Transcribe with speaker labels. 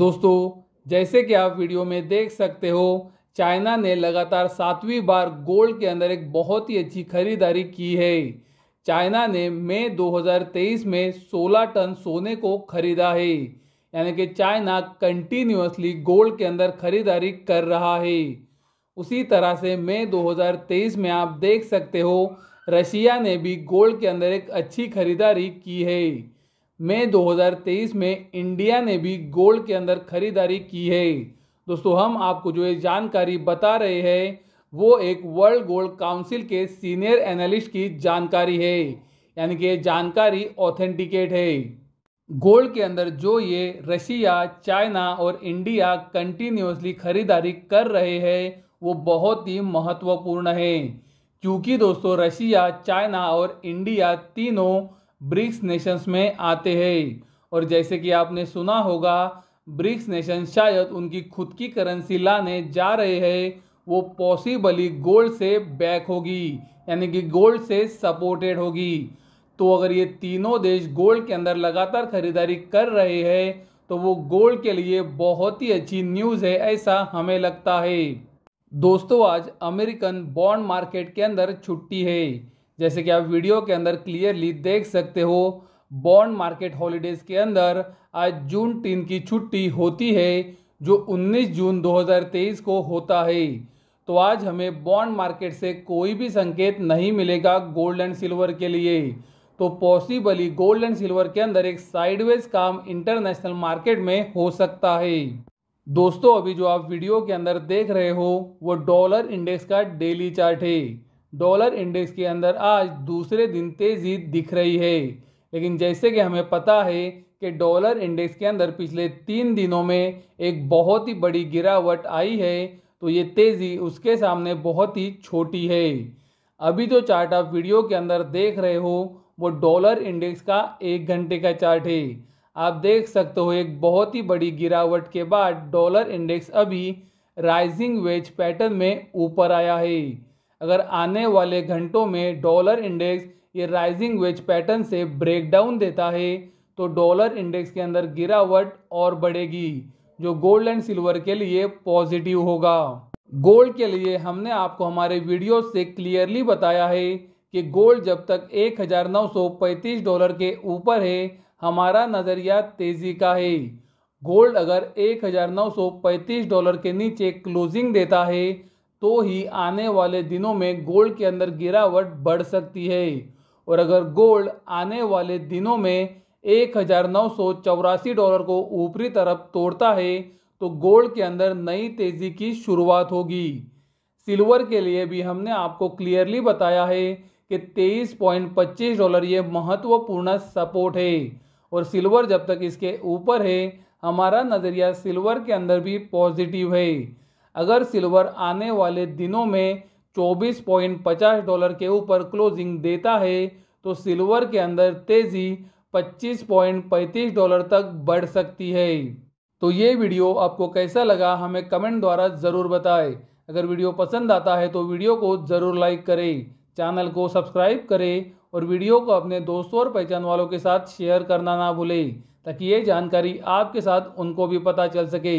Speaker 1: दोस्तों जैसे कि आप वीडियो में देख सकते हो चाइना ने लगातार सातवीं बार गोल्ड के अंदर एक बहुत ही अच्छी खरीदारी की है चाइना ने मई 2023 में 16 टन सोने को खरीदा है यानी कि चाइना कंटिन्यूसली गोल्ड के अंदर खरीदारी कर रहा है उसी तरह से मई 2023 में आप देख सकते हो रशिया ने भी गोल्ड के अंदर एक अच्छी खरीदारी की है మే 2023 మే ఇండియా నే బి గోల్డ్ కే అnder ఖరీదారీ కీ హై దోస్తో హమ్ ఆప్కో జో యె జాన్కారీ బతా రహే హై వో ఏక్ వరల్డ్ గోల్డ్ కౌన్సిల్ కే సీనియర్ అనలిస్ట్ కీ జాన్కారీ హై యానేకి యె జాన్కారీ ఆథెంటికేట్ హై గోల్డ్ కే అnder జో యె రష్యా చైనా ఔర్ ఇండియా కంటిన్యూస్లీ ఖరీదారీ కర్ రహే హై వో బహుత్ హి మహత్వపూర్ణ హై kyunki dosto rushya china aur india teeno BRICS nations में आते हैं और जैसे कि आपने सुना होगा ब्रिक्स नेशन शायद उनकी खुद की करेंसी लाने जा रहे हैं वो पॉसिबली गोल्ड से बैक होगी यानी कि गोल्ड से सपोर्टेड होगी तो अगर ये तीनों देश गोल्ड के अंदर लगातार खरीदारी कर रहे हैं तो वो गोल्ड के लिए बहुत ही अच्छी न्यूज़ है ऐसा हमें लगता है दोस्तों आज अमेरिकन बॉन्ड मार्केट के अंदर छुट्टी है जैसे कि आप वीडियो के अंदर क्लियरली देख सकते हो बॉन्ड मार्केट हॉलीडेज के अंदर आज जून तीन की छुट्टी होती है जो 19 जून 2023 को होता है तो आज हमें बॉन्ड मार्केट से कोई भी संकेत नहीं मिलेगा गोल्ड एंड सिल्वर के लिए तो पॉसिबली गोल्ड एंड सिल्वर के अंदर एक साइडवेज काम इंटरनेशनल मार्केट में हो सकता है दोस्तों अभी जो आप वीडियो के अंदर देख रहे हो वो डॉलर इंडेक्स का डेली चार्ट है डॉलर इंडेक्स के अंदर आज दूसरे दिन तेज़ी दिख रही है लेकिन जैसे कि हमें पता है कि डॉलर इंडेक्स के अंदर पिछले तीन दिनों में एक बहुत ही बड़ी गिरावट आई है तो ये तेज़ी उसके सामने बहुत ही छोटी है अभी जो चार्ट आप वीडियो के अंदर देख रहे हो वो डॉलर इंडेक्स का एक घंटे का चार्ट है आप देख सकते हो एक बहुत ही बड़ी गिरावट के बाद डॉलर इंडेक्स अभी राइजिंग वेज पैटर्न में ऊपर आया है अगर आने वाले घंटों में डॉलर इंडेक्स ये राइजिंग वेज पैटर्न से ब्रेक डाउन देता है तो डॉलर इंडेक्स के अंदर गिरावट और बढ़ेगी जो गोल्ड एंड सिल्वर के लिए पॉजिटिव होगा गोल्ड के लिए हमने आपको हमारे वीडियो से क्लियरली बताया है कि गोल्ड जब तक 1935 डॉलर के ऊपर है हमारा नज़रिया तेज़ी का है गोल्ड अगर 1935 डॉलर के नीचे क्लोजिंग देता है तो ही आने वाले दिनों में गोल्ड के अंदर गिरावट बढ़ सकती है और अगर गोल्ड आने वाले दिनों में एक डॉलर को ऊपरी तरफ तोड़ता है तो गोल्ड के अंदर नई तेजी की शुरुआत होगी सिल्वर के लिए भी हमने आपको क्लियरली बताया है कि 23.25 डॉलर ये महत्वपूर्ण सपोर्ट है और सिल्वर जब तक इसके ऊपर है हमारा नज़रिया सिल्वर के अंदर भी पॉजिटिव है अगर सिल्वर आने वाले दिनों में 24.50 डॉलर के ऊपर क्लोजिंग देता है तो सिल्वर के अंदर तेज़ी 25.35 डॉलर तक बढ़ सकती है तो ये वीडियो आपको कैसा लगा हमें कमेंट द्वारा ज़रूर बताएं अगर वीडियो पसंद आता है तो वीडियो को ज़रूर लाइक करें चैनल को सब्सक्राइब करें और वीडियो को अपने दोस्तों और पहचान वालों के साथ शेयर करना ना भूलें ताकि ये जानकारी आपके साथ उनको भी पता चल सके